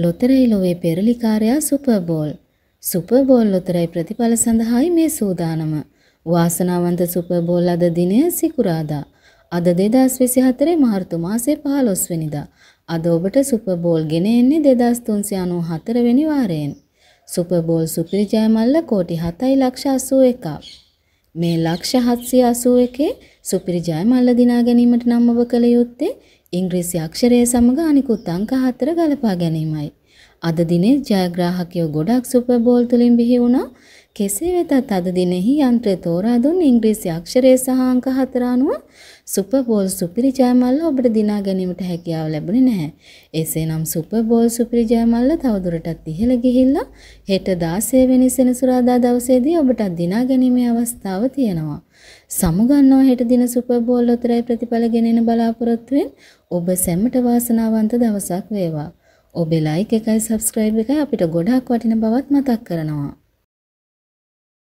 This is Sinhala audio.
ලොතරැයි ලොවේ පෙරලිකාරයා සුපර්බෝල්. සුපර්බෝල් ලොතරැයි ප්‍රතිඵල සඳහායි මේ සූදානම. වාසනාවන්ත සුපර්බෝල් අද දිනය සිකුරාදා. අද දෙදස් විසි හතරේ මාර්තු මාසේ පහලොස් වෙනිදා. අද ඔබට සුපර්බෝල් ගෙන එන්නේ දෙදස් තුන්සි අනු හතරවෙනි වාරයෙන්. සුපර්බෝල් සුපිරිජයමල්ල කෝටි හතයි ලක්ෂ අසූ එකක්. මේ ලක්ෂ හත්සිය අසූ එකේ සුපිරිජයමල්ල දිනා ගැනීමට නම් ඔබ කළ යුත්තේ ඉංග්‍රීසි අක්ෂරය සමග අනිකුත් අංක හතර ගලපා ගැනීමයි. අද දිනේ ජයග්‍රාහකයෝ ගොඩක් සුපර් බෝල් තුලින් බිහි වුණා. කෙසේ වෙතත් අද දිනෙහි යන්ත්‍රය තෝරා දුන් ඉංග්‍රීසි අක්ෂරයේ සහ අංක හතර අනුව සුපර් බෝල් සුපිරි ජයමල්ල ඔබට දිනා ගැනීමට හැකියාව ලැබුණේ නැහැ. එසේනම් සුපර් බෝල් සුපිරි ජයමල්ල තවදුරටත් ඉහළ ගිහිල්ලා හෙට 16 වෙනි සෙනසුරාදා දවසේදී ඔබට දිනා ගැනීමේ අවස්ථාව තියෙනවා. සමුගන්නවා හෙට දින සුපර් බෝල් ලොතරැයි ප්‍රතිඵල ගෙනෙන බලාපොරොත්තුවෙන් ඔබ සැමට වාසනාවන්ත දවසක් වේවා. ඔබේ ලයික් එකයි සබස්ක්‍රයිබ් එකයි අපිට ගොඩක් වටින බවත් මතක් කරනවා.